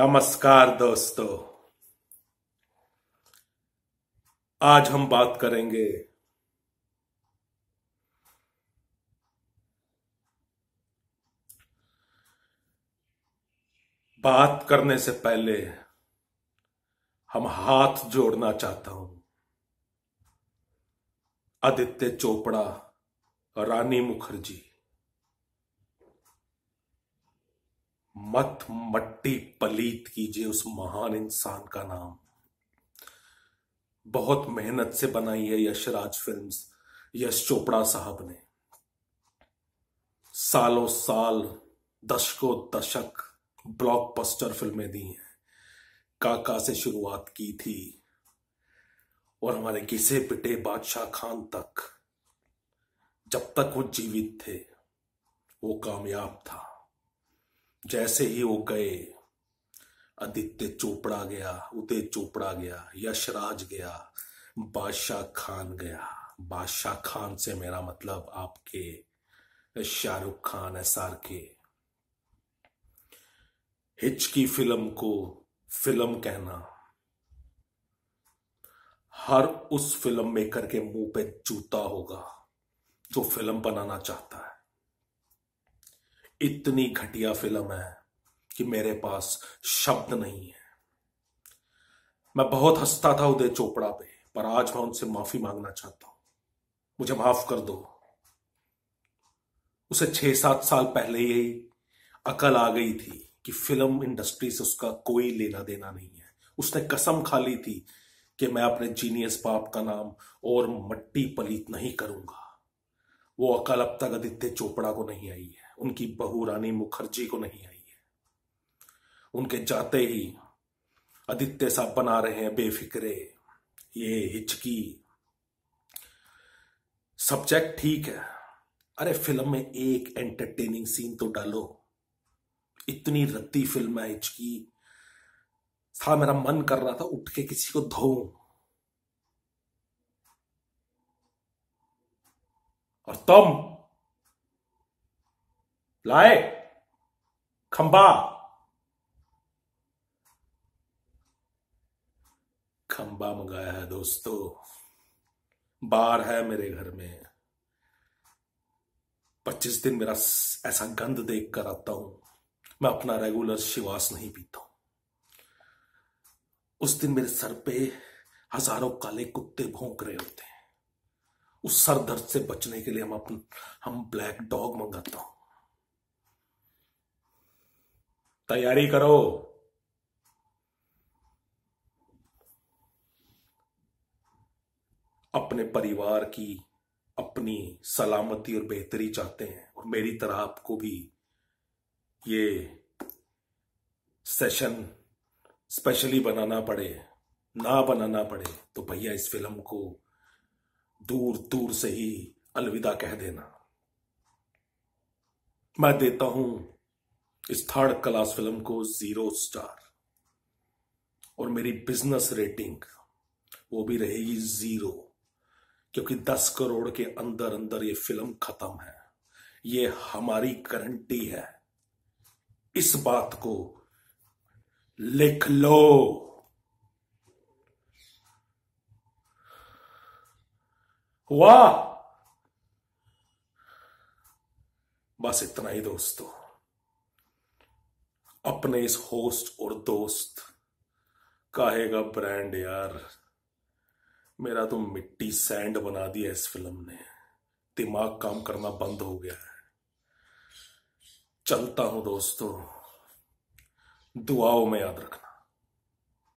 नमस्कार दोस्तों आज हम बात करेंगे बात करने से पहले हम हाथ जोड़ना चाहता हूं आदित्य चोपड़ा रानी मुखर्जी मत मट्टी पलीत कीजिए उस महान इंसान का नाम बहुत मेहनत से बनाई है यशराज फिल्म्स यश चोपड़ा साहब ने सालों साल दशकों दशक ब्लॉकबस्टर फिल्में दी हैं काका से शुरुआत की थी और हमारे घिसे पिटे बादशाह खान तक जब तक वो जीवित थे वो कामयाब था जैसे ही वो गए आदित्य चोपड़ा गया उदय चोपड़ा गया यशराज गया बादशाह खान गया बादशाह खान से मेरा मतलब आपके Shahrukh Khan S R K हिच की फिल्म को फिल्म कहना हर उस फिल्म मेकर के मुंह पे जूता होगा जो फिल्म बनाना चाहता है इतनी घटिया फिल्म है कि मेरे पास शब्द नहीं है मैं बहुत हंसता था उदय चोपड़ा पे पर आज मैं उनसे माफी मांगना चाहता हूं मुझे माफ कर दो उसे छह सात साल पहले ही अकल आ गई थी कि फिल्म इंडस्ट्री से उसका कोई लेना देना नहीं है उसने कसम खा ली थी कि मैं अपने जीनियस बाप का नाम और मट्टी पलीत नहीं करूंगा वो अकल अब तक आदित्य चोपड़ा को नहीं आई है उनकी बहू रानी मुखर्जी को नहीं आई है उनके जाते ही आदित्य साहब बना रहे हैं बेफिक्रे ये हिचकी सब्जेक्ट ठीक है अरे फिल्म में एक एंटरटेनिंग सीन तो डालो इतनी रत्ती फिल्म है हिचकी था मेरा मन कर रहा था उठ के किसी को धो और तुम लाए खंबा खंबा मंगाया है दोस्तों बार है मेरे घर में पच्चीस दिन मेरा ऐसा गंद देख कर आता हूं मैं अपना रेगुलर शिवास नहीं पीता उस दिन मेरे सर पे हजारों काले कुत्ते भोंक रहे होते हैं उस सर दर्द से बचने के लिए हम अपन हम ब्लैक डॉग मंगाता हूं तैयारी करो अपने परिवार की अपनी सलामती और बेहतरी चाहते हैं और मेरी तरह आपको भी ये सेशन स्पेशली बनाना पड़े ना बनाना पड़े तो भैया इस फिल्म को दूर दूर से ही अलविदा कह देना मैं देता हूं इस थर्ड क्लास फिल्म को जीरो स्टार और मेरी बिजनेस रेटिंग वो भी रहेगी जीरो क्योंकि दस करोड़ के अंदर अंदर ये फिल्म खत्म है ये हमारी गारंटी है इस बात को लिख लो वाह बस इतना ही दोस्तों अपने इस होस्ट और दोस्त काहेगा ब्रांड यार मेरा तो मिट्टी सैंड बना दिया इस फिल्म ने दिमाग काम करना बंद हो गया है चलता हूं दोस्तों दुआओं में याद रखना